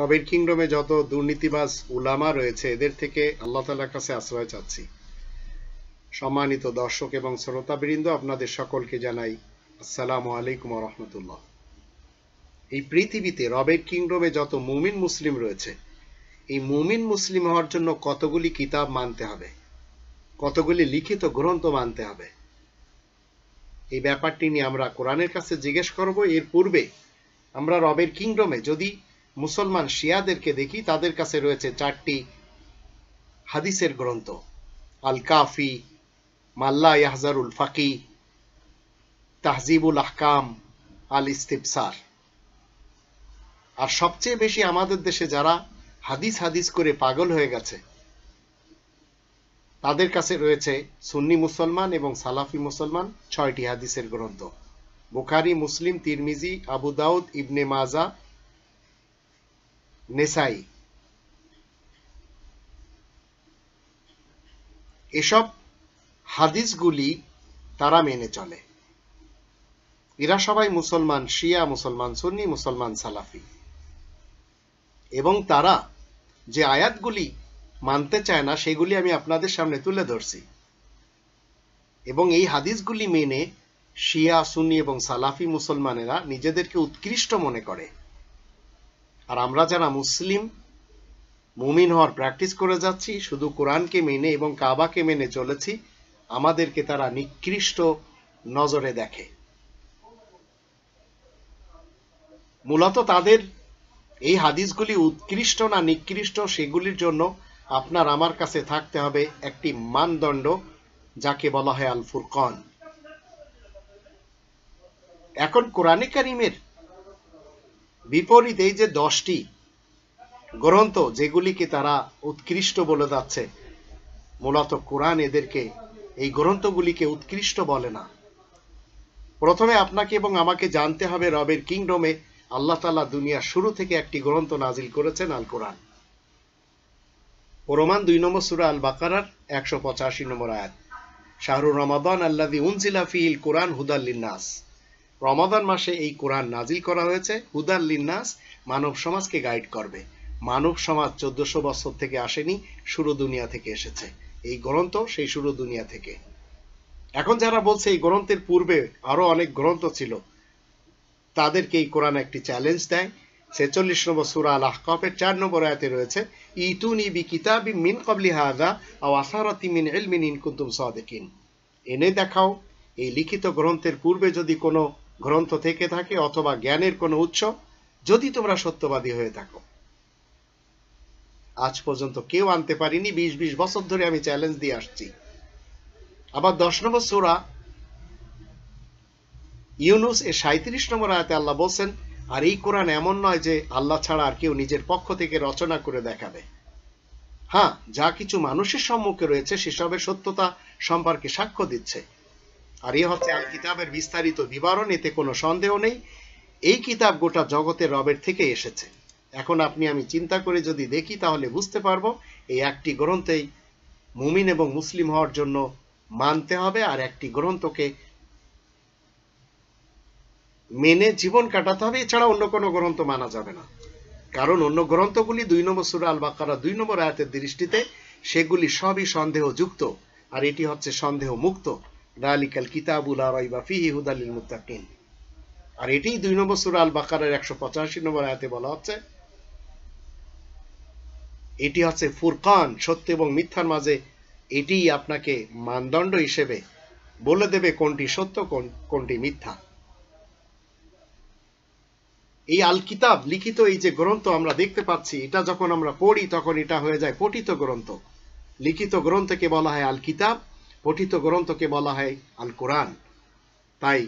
রবের কিংডমে যত দুর্নীতিবাজ উলামা রয়েছে এদের থেকে আল্লাহ তালার কাছে আশ্রয় চাচ্ছি সম্মানিত দর্শক এবং শ্রোতাবৃন্দ আপনাদের সকলকে জানাই আসসালামু আলাইকুম রহমতুল্লাহ এই পৃথিবীতে রবের কিংডমে যত মুমিন মুসলিম রয়েছে এই মুমিন মুসলিম হওয়ার জন্য কতগুলি কিতাব মানতে হবে কতগুলি লিখিত গ্রন্থ মানতে হবে এই ব্যাপারটি নিয়ে আমরা কোরআনের কাছে জিজ্ঞেস করব এর পূর্বে আমরা রবের কিংডমে যদি মুসলমান শিয়াদেরকে দেখি তাদের কাছে রয়েছে চারটি হাদিসের গ্রন্থ আল কাফি মাল্লা ইয়াহজারুল ফাকি তাহজিবুল আহকাম আল ইস্তিফসার আর সবচেয়ে বেশি আমাদের দেশে যারা হাদিস হাদিস করে পাগল হয়ে গেছে তাদের কাছে রয়েছে সুন্নি মুসলমান এবং সালাফি মুসলমান ছয়টি হাদিসের গ্রন্থ বুখারি মুসলিম তিরমিজি আবু দাউদ ইবনে মাজা নেশাই এসব হাদিসগুলি তারা মেনে চলে এরা সবাই মুসলমান শিয়া মুসলমান সুন্নি মুসলমান সালাফি এবং তারা যে আয়াতগুলি মানতে চায় না সেগুলি আমি আপনাদের সামনে তুলে ধরছি এবং এই হাদিসগুলি মেনে শিয়া সুন্নি এবং সালাফি মুসলমানেরা নিজেদেরকে উৎকৃষ্ট মনে করে আর আমরা যারা মুসলিম মুমিন হওয়ার প্র্যাকটিস করে যাচ্ছি শুধু কোরআনকে মেনে এবং কাবাকে মেনে চলেছি আমাদেরকে তারা নিকৃষ্ট নজরে দেখে মূলত তাদের এই হাদিসগুলি উৎকৃষ্ট না নিকৃষ্ট সেগুলির জন্য আপনার আমার কাছে থাকতে হবে একটি মানদণ্ড যাকে বলা হয় আল ফুরকন এখন কোরআনে কারিমের বিপরীত এই যে দশটি গ্রন্থ যেগুলিকে তারা উৎকৃষ্ট বলে যাচ্ছে মূলত কোরআন এদেরকে এই গ্রন্থগুলিকে উৎকৃষ্ট বলে না প্রথমে আপনাকে এবং আমাকে জানতে হবে রবের কিংডমে আল্লাহ তালা দুনিয়া শুরু থেকে একটি গ্রন্থ নাজিল করেছেন আল কোরআন প্রমাণ দুই নম্বর সুরা আল বাকারার একশো পঁচাশি নম্বর আয়াত শাহরুর রমাদান আল্লাহ উনজিলা ফিল কোরআন হুদাল্লিন নাস রমাদান মাসে এই কোরআন নাজিল করা হয়েছে হুদার লিন্নাস মানব সমাজকে গাইড করবে মানব সমাজ চোদ্দশো বছর থেকে আসেনি সুর দুনিয়া থেকে এসেছে এই গ্রন্থ সেই সুর দুনিয়া থেকে এখন যারা বলছে এই গ্রন্থের পূর্বে আরো অনেক গ্রন্থ ছিল তাদেরকে এই কোরআন একটি চ্যালেঞ্জ দেয় ছেচল্লিশ নম্বর সুরা আল আহকফের চার নম্বর আয়তে রয়েছে ইতুনি কিতাবি মিন কবলি হাজা ও আসারতি মিন ইলমিন ইনকুন্তুম সাদেকিন এনে দেখাও এই লিখিত গ্রন্থের পূর্বে যদি কোনো গ্রন্থ থেকে থাকে অথবা জ্ঞানের কোনো উৎস যদি তোমরা সত্যবাদী হয়ে থাকো আজ পর্যন্ত কেউ আনতে পারিনি বিশ বিশ বছর ধরে আমি চ্যালেঞ্জ দিয়ে আসছি আবার দশ নম্বর সোরা ইউনুস এ সাঁত্রিশ নম্বর আয়তে আল্লাহ বলছেন আর এই কোরআন এমন নয় যে আল্লাহ ছাড়া আর কেউ নিজের পক্ষ থেকে রচনা করে দেখাবে হ্যাঁ যা কিছু মানুষের সম্মুখে রয়েছে সেসবের সত্যতা সম্পর্কে সাক্ষ্য দিচ্ছে আর এ হচ্ছে আল কিতাবের বিস্তারিত বিবরণ এতে কোনো সন্দেহ নেই এই কিতাব গোটা জগতের রবের থেকে এসেছে এখন আপনি আমি চিন্তা করে যদি দেখি তাহলে বুঝতে পারবো এই একটি গ্রন্থেই মুমিন এবং মুসলিম হওয়ার জন্য মানতে হবে আর একটি গ্রন্থকে মেনে জীবন কাটাতে হবে এছাড়া অন্য কোনো গ্রন্থ মানা যাবে না কারণ অন্য গ্রন্থগুলি দুই নম্বর সুরা আল বাকারা দুই নম্বর আয়াতের দৃষ্টিতে সেগুলি সবই সন্দেহযুক্ত আর এটি হচ্ছে সন্দেহ মুক্ত দালিকাল কিতাবুল আরাইবা ফিহি হুদালিল মুত্তাকিন আর এটি দুই নম্বর সুরা আল বাকারের একশো পঁচাশি নম্বর আয়াতে বলা হচ্ছে এটি হচ্ছে ফুরকান সত্য এবং মিথ্যার মাঝে আপনাকে মানদণ্ড হিসেবে বলে দেবে কোনটি সত্য কোনটি মিথ্যা এই আল কিতাব লিখিত এই যে গ্রন্থ আমরা দেখতে পাচ্ছি এটা যখন আমরা পড়ি তখন এটা হয়ে যায় পঠিত গ্রন্থ লিখিত গ্রন্থকে বলা হয় আল কিতাব পঠিত গ্রন্থকে বলা হয় আল কোরআন তাই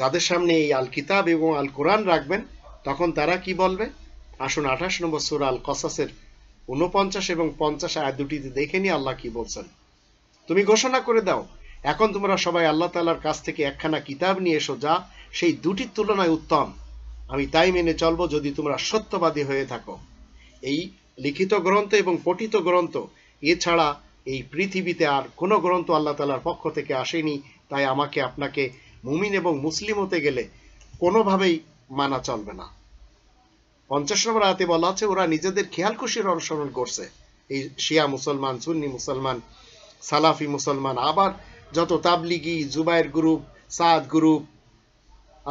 যাদের সামনে এই আল কিতাব এবং আল কোরআন রাখবেন তখন তারা কি বলবে আসুন আঠাশ নম্বর সুর আল কসাসের উনপঞ্চাশ এবং পঞ্চাশ আয় দুটিতে দেখে নিয়ে আল্লাহ কি বলছেন তুমি ঘোষণা করে দাও এখন তোমরা সবাই আল্লাহ তালার কাছ থেকে একখানা কিতাব নিয়ে এসো যা সেই দুটির তুলনায় উত্তম আমি তাই মেনে চলবো যদি তোমরা সত্যবাদী হয়ে থাকো এই লিখিত গ্রন্থ এবং পঠিত গ্রন্থ এছাড়া এই পৃথিবীতে আর কোনো গ্রন্থ আল্লাহ তালার পক্ষ থেকে আসেনি তাই আমাকে আপনাকে মুমিন এবং মুসলিম হতে গেলে কোনোভাবেই মানা চলবে না পঞ্চাশ নম্বর আয়াতে বলা আছে ওরা নিজেদের খেয়াল খুশির অনুসরণ করছে এই শিয়া মুসলমান সুন্নি মুসলমান সালাফি মুসলমান আবার যত তাবলিগি জুবাইর গ্রুপ সাদ গ্রুপ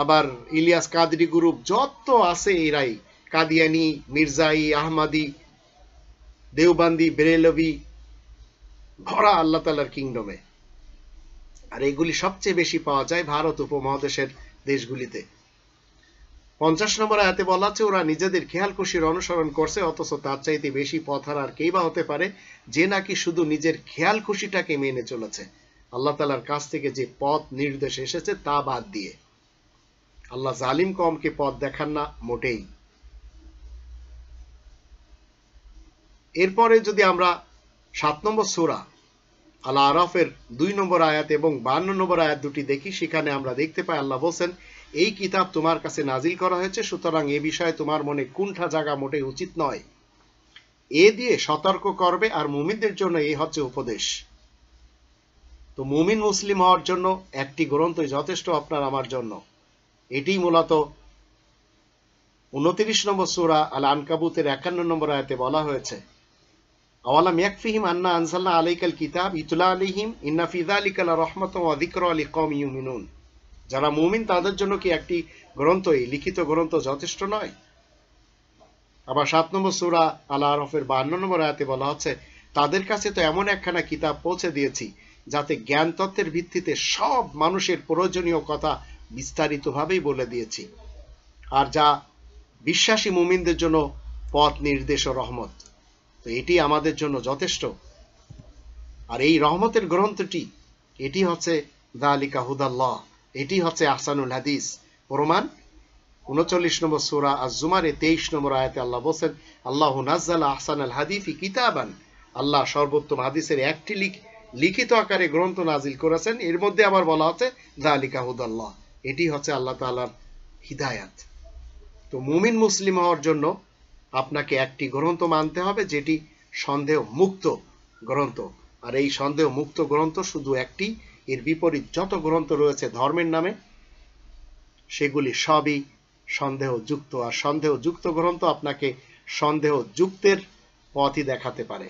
আবার ইলিয়াস কাদরি গ্রুপ যত আছে এরাই কাদিয়ানি মির্জাই আহমাদি দেওবান্দি বেরেলবি ভরা আল্লাহ তালার কিংডমে আর এগুলি সবচেয়ে বেশি পাওয়া যায় ভারত উপমহাদেশের দেশগুলিতে পঞ্চাশ নম্বর আয়াতে বলা আছে ওরা নিজেদের খেয়াল খুশির অনুসরণ করছে অথচ তার চাইতে বেশি পথার আর কেই বা হতে পারে যে নাকি শুধু নিজের খেয়াল খুশিটাকে মেনে চলেছে আল্লাহ তালার কাছ থেকে যে পথ নির্দেশ এসেছে তা বাদ দিয়ে আল্লাহ জালিম কমকে পথ দেখান না মোটেই এরপরে যদি আমরা সাত নম্বর সোরা আল্লাহ আরফের দুই নম্বর আয়াত এবং বান্ন নম্বর আয়াত দুটি দেখি সেখানে আমরা দেখতে পাই আল্লাহ বলছেন এই কিতাব তোমার কাছে নাজিল করা হয়েছে সুতরাং এ বিষয়ে তোমার মনে কুণ্ঠা জাগা মোটেই উচিত নয় এ দিয়ে সতর্ক করবে আর মুমিনদের জন্য এই হচ্ছে উপদেশ তো মুমিন মুসলিম হওয়ার জন্য একটি গ্রন্থই যথেষ্ট আপনার আমার জন্য এটি মূলত উনত্রিশ নম্বর সুরা আল আনকাবুতের একান্ন নম্বর আয়াতে বলা হয়েছে আওয়ালাম ইয়াকফিহিম আন্না আনসাল্লাহ আলাইকাল কিতাব ইতুলা আলিহিম ইন্নাফিদা আলিকাল রহমত ও অধিকর আলী কম ইউমিনুন যারা মুমিন তাদের জন্য কি একটি গ্রন্থ এই লিখিত গ্রন্থ যথেষ্ট নয় আবার সাত নম্বর সুরা আল আরফের বান্ন নম্বর আয়াতে বলা হচ্ছে তাদের কাছে তো এমন একখানা কিতাব পৌঁছে দিয়েছি যাতে জ্ঞান তত্ত্বের ভিত্তিতে সব মানুষের প্রয়োজনীয় কথা বিস্তারিতভাবেই বলে দিয়েছি আর যা বিশ্বাসী মুমিনদের জন্য পথ নির্দেশ ও রহমত তো এটি আমাদের জন্য যথেষ্ট আর এই রহমতের গ্রন্থটি এটি হচ্ছে দা আলী কাহুদাল্লাহ এটি হচ্ছে আহসানুল হাদিস প্রমাণ উনচল্লিশ নম্বর সুরা আজ জুমারে তেইশ নম্বর আয়তে আল্লাহ বলছেন আল্লাহ নাজাল আহসান আল হাদিফি কিতাবান আল্লাহ সর্বোত্তম হাদিসের একটি লিখিত আকারে গ্রন্থ নাজিল করেছেন এর মধ্যে আবার বলা হচ্ছে দা আলী কাহুদাল্লাহ এটি হচ্ছে আল্লাহ তালার হিদায়াত তো মুমিন মুসলিম হওয়ার জন্য আপনাকে একটি গ্রন্থ মানতে হবে যেটি সন্দেহ মুক্ত গ্রন্থ আর এই সন্দেহ মুক্ত গ্রন্থ শুধু একটি এর বিপরীত যত গ্রন্থ রয়েছে ধর্মের নামে সেগুলি সবই সন্দেহযুক্ত আর সন্দেহযুক্ত গ্রন্থ আপনাকে সন্দেহযুক্তের পথই দেখাতে পারে